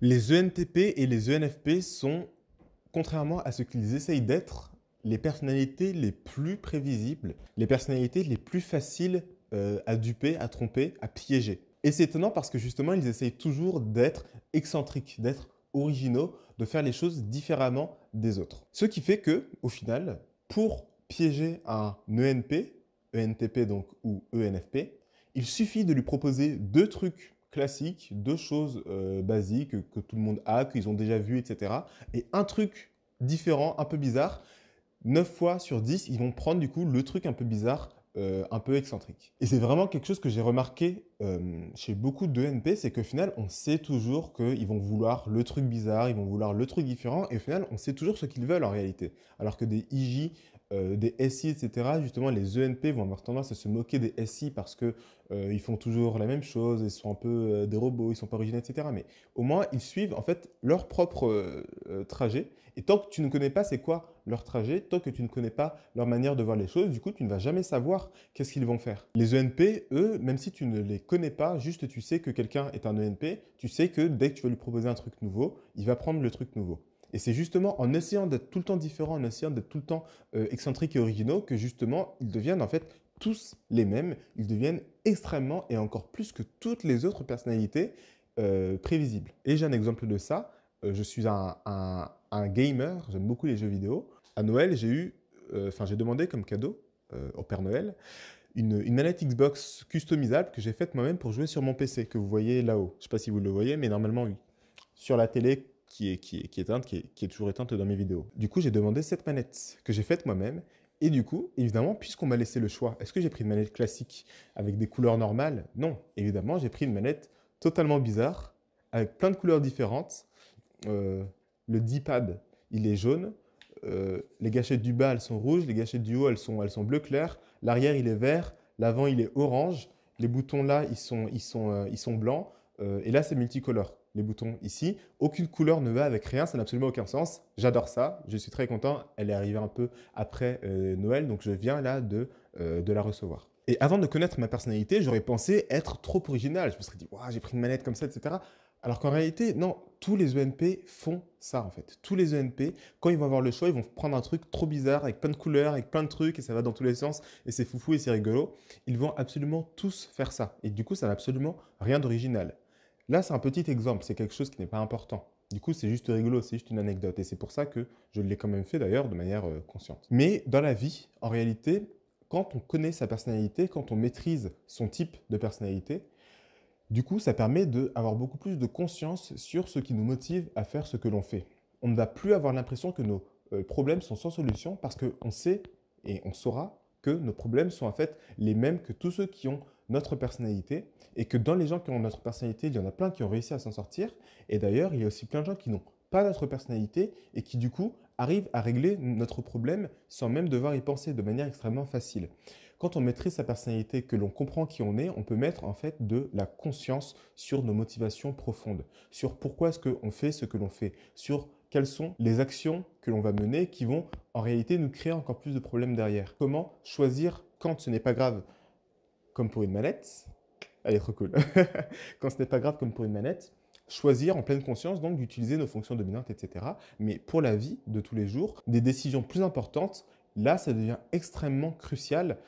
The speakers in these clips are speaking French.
Les ENTP et les ENFP sont, contrairement à ce qu'ils essayent d'être, les personnalités les plus prévisibles, les personnalités les plus faciles euh, à duper, à tromper, à piéger. Et c'est étonnant parce que justement, ils essayent toujours d'être excentriques, d'être originaux, de faire les choses différemment des autres. Ce qui fait que, au final, pour piéger un ENP, ENTP donc ou ENFP, il suffit de lui proposer deux trucs classique, deux choses euh, basiques que tout le monde a, qu'ils ont déjà vu, etc. Et un truc différent, un peu bizarre. 9 fois sur 10, ils vont prendre du coup le truc un peu bizarre, euh, un peu excentrique. Et c'est vraiment quelque chose que j'ai remarqué euh, chez beaucoup de NP, c'est qu'au final, on sait toujours qu'ils vont vouloir le truc bizarre, ils vont vouloir le truc différent, et au final, on sait toujours ce qu'ils veulent en réalité. Alors que des IJ euh, des SI, etc., justement, les ENP vont avoir tendance à se moquer des SI parce que euh, ils font toujours la même chose, ils sont un peu euh, des robots, ils sont pas originaux, etc. Mais au moins, ils suivent en fait leur propre trajet. Et tant que tu ne connais pas c'est quoi leur trajet, tant que tu ne connais pas leur manière de voir les choses, du coup, tu ne vas jamais savoir qu'est-ce qu'ils vont faire. Les ENP, eux, même si tu ne les connais pas, juste tu sais que quelqu'un est un ENP, tu sais que dès que tu vas lui proposer un truc nouveau, il va prendre le truc nouveau. Et c'est justement en essayant d'être tout le temps différent, en essayant d'être tout le temps euh, excentrique et originaux, que justement, ils deviennent en fait tous les mêmes. Ils deviennent extrêmement et encore plus que toutes les autres personnalités euh, prévisibles. Et j'ai un exemple de ça. Euh, je suis un, gamer, j'aime beaucoup les jeux vidéo. À Noël, j'ai eu, enfin, j'ai demandé comme cadeau au Père Noël une, une, manette Xbox customisable que j'ai faite moi-même pour jouer sur mon PC, que vous voyez là-haut. Je ne sais pas si vous le voyez, mais normalement, oui. Sur la télé qui est, qui est, toujours éteinte dans mes vidéos. Du coup, j'ai demandé cette manette que j'ai faite moi-même et du coup, évidemment, puisqu'on m'a laissé le choix, est-ce que j'ai pris une manette classique avec des couleurs normales Non, évidemment, j'ai pris une manette totalement bizarre, avec plein de couleurs différentes. Euh, le D-pad, il est jaune. Euh, les gâchettes du bas, elles sont rouges. Les gâchettes du haut, elles sont, elles sont bleu clair. L'arrière, il est vert. L'avant, il est orange. Les boutons là, ils sont euh, blancs. Euh, et là, c'est multicolore, les boutons ici. Aucune couleur ne va avec rien, ça n'a absolument aucun sens. J'adore ça, je suis très content. Elle est arrivée un peu après euh, Noël, donc je viens là de, euh, de la recevoir. Et avant de connaître ma personnalité, j'aurais pensé être trop original. Je me serais dit, j'ai pris une manette comme ça, etc. Alors qu'en réalité, non, tous les ENP font ça en fait. Tous les ENP, quand ils vont avoir le choix, ils vont prendre un truc trop bizarre avec plein de couleurs, avec plein de trucs et ça va dans tous les sens et c'est foufou et c'est rigolo. Ils vont absolument tous faire ça. Et du coup, ça n'a absolument rien d'original. Là, c'est un petit exemple, c'est quelque chose qui n'est pas important. Du coup, c'est juste rigolo, c'est juste une anecdote. Et c'est pour ça que je l'ai quand même fait d'ailleurs de manière euh, consciente. Mais dans la vie, en réalité, quand on connaît sa personnalité, quand on maîtrise son type de personnalité, du coup, ça permet d'avoir beaucoup plus de conscience sur ce qui nous motive à faire ce que l'on fait. On ne va plus avoir l'impression que nos euh, problèmes sont sans solution parce qu'on sait et on saura nos problèmes sont en fait les mêmes que tous ceux qui ont notre personnalité et que dans les gens qui ont notre personnalité, il y en a plein qui ont réussi à s'en sortir. Et d'ailleurs, il y a aussi plein de gens qui n'ont pas notre personnalité et qui du coup arrivent à régler notre problème sans même devoir y penser de manière extrêmement facile. Quand on maîtrise sa personnalité, que l'on comprend qui on est, on peut mettre en fait de la conscience sur nos motivations profondes, sur pourquoi est-ce qu'on fait ce que l'on fait, sur quelles sont les actions que l'on va mener qui vont en réalité nous créer encore plus de problèmes derrière. Comment choisir quand ce n'est pas grave, comme pour une manette, elle est trop cool, quand ce n'est pas grave comme pour une manette, choisir en pleine conscience donc d'utiliser nos fonctions dominantes, etc. Mais pour la vie de tous les jours, des décisions plus importantes, là ça devient extrêmement crucial.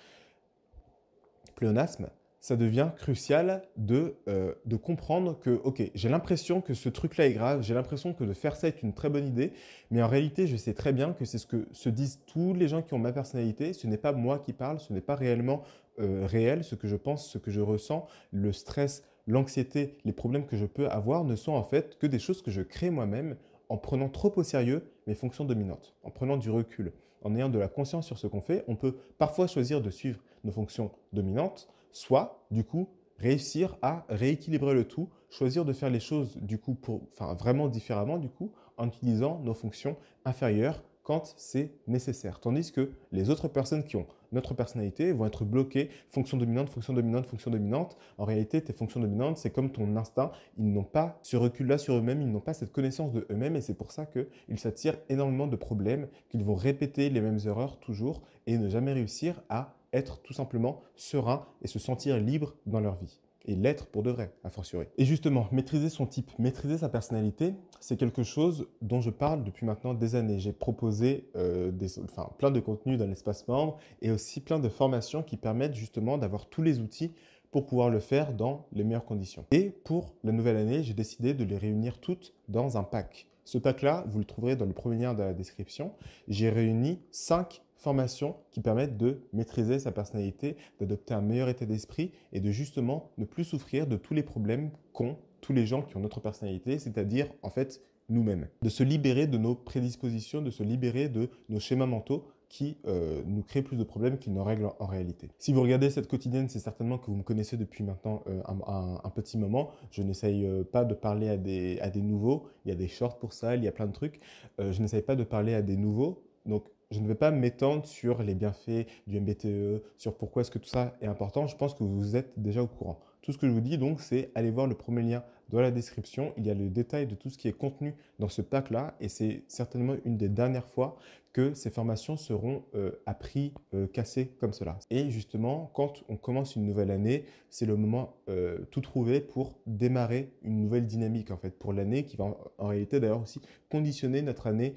Pléonasme, ça devient crucial de, euh, de comprendre que, ok, j'ai l'impression que ce truc-là est grave, j'ai l'impression que de faire ça est une très bonne idée, mais en réalité, je sais très bien que c'est ce que se disent tous les gens qui ont ma personnalité, ce n'est pas moi qui parle, ce n'est pas réellement euh, réel, ce que je pense, ce que je ressens, le stress, l'anxiété, les problèmes que je peux avoir ne sont en fait que des choses que je crée moi-même en prenant trop au sérieux mes fonctions dominantes, en prenant du recul, en ayant de la conscience sur ce qu'on fait, on peut parfois choisir de suivre nos fonctions dominantes, soit du coup réussir à rééquilibrer le tout, choisir de faire les choses du coup pour, enfin, vraiment différemment du coup en utilisant nos fonctions inférieures quand c'est nécessaire. Tandis que les autres personnes qui ont notre personnalité vont être bloquées, fonction dominante, fonction dominante, fonction dominante. En réalité, tes fonctions dominantes, c'est comme ton instinct. Ils n'ont pas ce recul-là sur eux-mêmes, ils n'ont pas cette connaissance de eux-mêmes et c'est pour ça qu'ils s'attirent énormément de problèmes, qu'ils vont répéter les mêmes erreurs toujours et ne jamais réussir à être tout simplement serein et se sentir libre dans leur vie. Et l'être pour de vrai, a fortiori. Et justement, maîtriser son type, maîtriser sa personnalité, c'est quelque chose dont je parle depuis maintenant des années. J'ai proposé euh, des, enfin, plein de contenus dans l'espace membre et aussi plein de formations qui permettent justement d'avoir tous les outils pour pouvoir le faire dans les meilleures conditions. Et pour la nouvelle année, j'ai décidé de les réunir toutes dans un pack. Ce pack-là, vous le trouverez dans le premier lien de la description. J'ai réuni cinq formations qui permettent de maîtriser sa personnalité, d'adopter un meilleur état d'esprit et de justement ne plus souffrir de tous les problèmes qu'ont tous les gens qui ont notre personnalité, c'est-à-dire en fait nous-mêmes. De se libérer de nos prédispositions, de se libérer de nos schémas mentaux qui euh, nous créent plus de problèmes qu'ils n'en règlent en réalité. Si vous regardez cette quotidienne, c'est certainement que vous me connaissez depuis maintenant euh, un, petit moment. Je n'essaye euh, pas de parler à des, à des nouveaux. Il y a des shorts pour ça, il y a plein de trucs. je n'essaye pas de parler à des nouveaux. Donc je ne vais pas m'étendre sur les bienfaits du MBTE, sur pourquoi est-ce que tout ça est important. Je pense que vous êtes déjà au courant. Tout ce que je vous dis donc, c'est aller voir le premier lien dans la description. Il y a le détail de tout ce qui est contenu dans ce pack-là. Et c'est certainement une des dernières fois que ces formations seront euh, à prix euh, cassé comme cela. Et justement, quand on commence une nouvelle année, c'est le moment euh, tout trouvé pour démarrer une nouvelle dynamique en fait pour l'année qui va en, en réalité d'ailleurs aussi conditionner notre année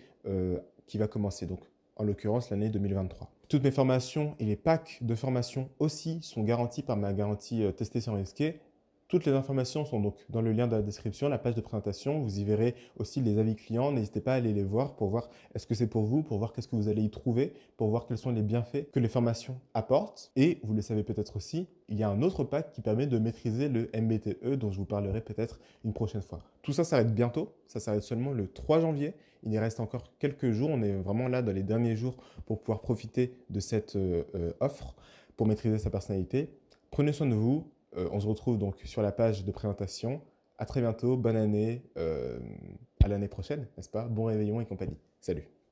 qui va commencer. Donc en l'occurrence l'année 2023. Toutes mes formations et les packs de formation aussi sont garantis par ma garantie euh, testée sans risquer toutes les informations sont donc dans le lien de la description, la page de présentation. Vous y verrez aussi les avis clients. N'hésitez pas à aller les voir pour voir est-ce que c'est pour vous, pour voir qu'est-ce que vous allez y trouver, pour voir quels sont les bienfaits que les formations apportent. Et vous le savez peut-être aussi, il y a un autre pack qui permet de maîtriser le MBTE dont je vous parlerai peut-être une prochaine fois. Tout ça s'arrête bientôt, ça s'arrête seulement le 3 janvier. Il y reste encore quelques jours, on est vraiment là dans les derniers jours pour pouvoir profiter de cette euh, euh, offre pour maîtriser sa personnalité. Prenez soin de vous, euh, on se retrouve donc sur la page de présentation. À très bientôt, bonne année, euh, à l'année prochaine, n'est-ce pas Bon réveillon et compagnie. Salut